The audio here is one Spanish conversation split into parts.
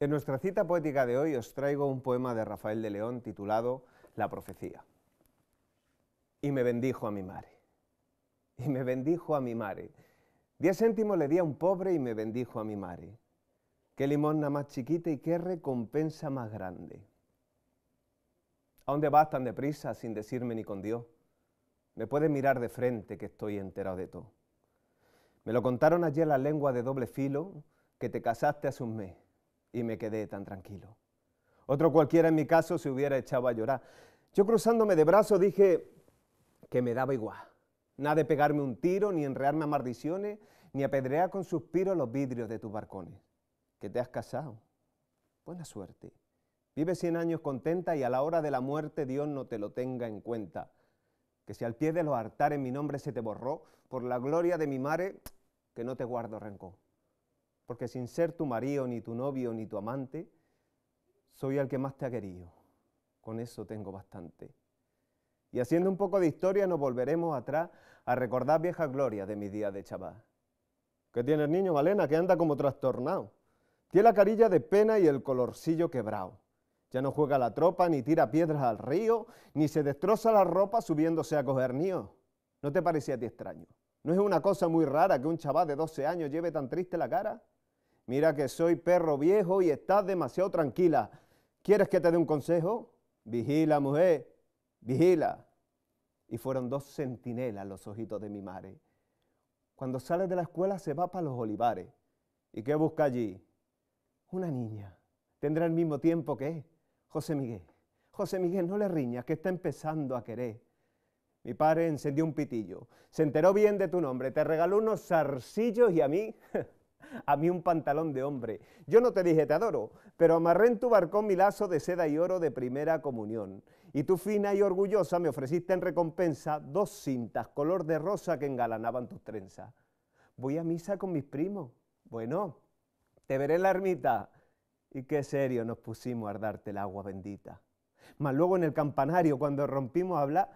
En nuestra cita poética de hoy os traigo un poema de Rafael de León titulado La profecía. Y me bendijo a mi madre. Y me bendijo a mi madre. Diez céntimos le di a un pobre y me bendijo a mi madre. Qué limosna más chiquita y qué recompensa más grande. ¿A dónde vas tan deprisa sin decirme ni con Dios? Me puedes mirar de frente que estoy enterado de todo. Me lo contaron ayer la lengua de doble filo que te casaste hace un mes y me quedé tan tranquilo. Otro cualquiera en mi caso se hubiera echado a llorar. Yo cruzándome de brazos dije que me daba igual. Nada de pegarme un tiro, ni enrearme a maldiciones, ni apedrear con suspiros los vidrios de tus barcones. Que te has casado. Buena suerte. Vive 100 años contenta y a la hora de la muerte Dios no te lo tenga en cuenta. Que si al pie de los altares mi nombre se te borró, por la gloria de mi mare, que no te guardo rencor porque sin ser tu marido, ni tu novio, ni tu amante, soy el que más te ha querido. Con eso tengo bastante. Y haciendo un poco de historia nos volveremos atrás a recordar viejas glorias de mis días de chaval. Que tiene el niño, Malena? Que anda como trastornado. Tiene la carilla de pena y el colorcillo quebrado. Ya no juega la tropa, ni tira piedras al río, ni se destroza la ropa subiéndose a coger níos. ¿No te parecía a ti extraño? ¿No es una cosa muy rara que un chaval de 12 años lleve tan triste la cara? Mira que soy perro viejo y estás demasiado tranquila. ¿Quieres que te dé un consejo? Vigila, mujer, vigila. Y fueron dos centinelas los ojitos de mi madre. Cuando sale de la escuela se va para los olivares. ¿Y qué busca allí? Una niña. Tendrá el mismo tiempo que José Miguel. José Miguel, no le riñas, que está empezando a querer. Mi padre encendió un pitillo, se enteró bien de tu nombre, te regaló unos zarcillos y a mí a mí un pantalón de hombre. Yo no te dije te adoro, pero amarré en tu barcón mi lazo de seda y oro de primera comunión. Y tú fina y orgullosa me ofreciste en recompensa dos cintas color de rosa que engalanaban tus trenzas. Voy a misa con mis primos. Bueno, te veré en la ermita. Y qué serio nos pusimos a darte el agua bendita. Mas luego en el campanario, cuando rompimos a hablar,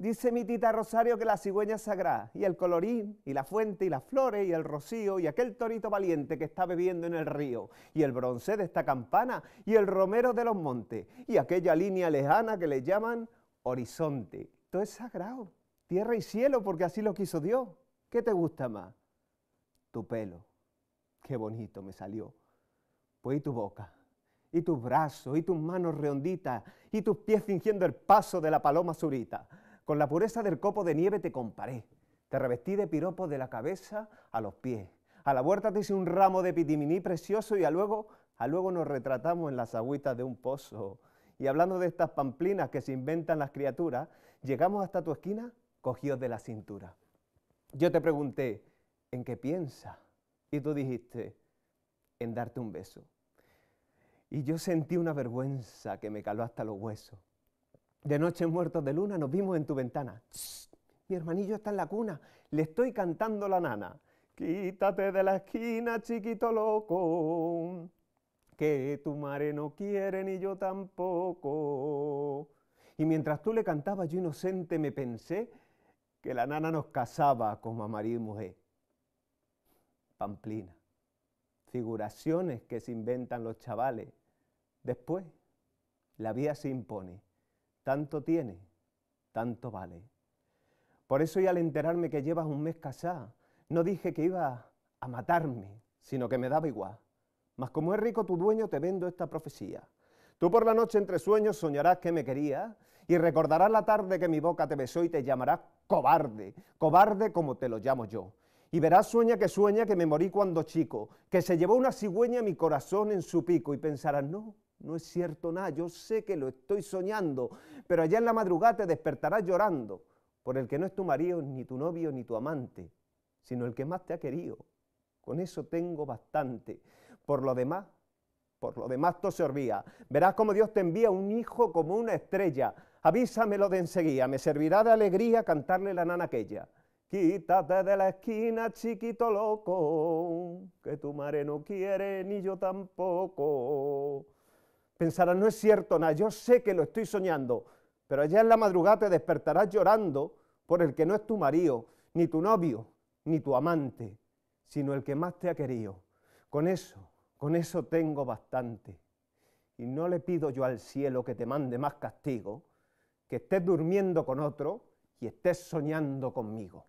Dice mi tita Rosario que la cigüeña sagrada, y el colorín, y la fuente, y las flores, y el rocío, y aquel torito valiente que está bebiendo en el río, y el bronce de esta campana, y el romero de los montes, y aquella línea lejana que le llaman horizonte. Todo es sagrado, tierra y cielo, porque así lo quiso Dios. ¿Qué te gusta más? Tu pelo, qué bonito me salió. Pues y tu boca, y tus brazos, y tus manos redonditas, y tus pies fingiendo el paso de la paloma zurita con la pureza del copo de nieve te comparé. Te revestí de piropos de la cabeza a los pies. A la huerta te hice un ramo de pitiminí precioso y a luego, a luego nos retratamos en las agüitas de un pozo. Y hablando de estas pamplinas que se inventan las criaturas, llegamos hasta tu esquina cogidos de la cintura. Yo te pregunté, ¿en qué piensa Y tú dijiste, en darte un beso. Y yo sentí una vergüenza que me caló hasta los huesos de noche muertos de luna, nos vimos en tu ventana. mi hermanillo está en la cuna, le estoy cantando la nana. Quítate de la esquina, chiquito loco, que tu madre no quiere ni yo tampoco. Y mientras tú le cantabas, yo inocente me pensé que la nana nos casaba como a y mujer. Pamplina. Figuraciones que se inventan los chavales. Después, la vida se impone tanto tiene, tanto vale. Por eso y al enterarme que llevas un mes casada, no dije que iba a matarme, sino que me daba igual. Mas como es rico tu dueño, te vendo esta profecía. Tú por la noche entre sueños soñarás que me quería y recordarás la tarde que mi boca te besó y te llamarás cobarde, cobarde como te lo llamo yo. Y verás sueña que sueña que me morí cuando chico, que se llevó una cigüeña mi corazón en su pico y pensarás, no, no es cierto nada, yo sé que lo estoy soñando, pero allá en la madrugada te despertarás llorando por el que no es tu marido, ni tu novio, ni tu amante, sino el que más te ha querido. Con eso tengo bastante. Por lo demás, por lo demás todo se Verás como Dios te envía un hijo como una estrella. Avísamelo de enseguida, me servirá de alegría cantarle la nana aquella. Quítate de la esquina, chiquito loco, que tu madre no quiere ni yo tampoco. Pensarás, no es cierto nada, yo sé que lo estoy soñando, pero allá en la madrugada te despertarás llorando por el que no es tu marido, ni tu novio, ni tu amante, sino el que más te ha querido. Con eso, con eso tengo bastante. Y no le pido yo al cielo que te mande más castigo, que estés durmiendo con otro y estés soñando conmigo.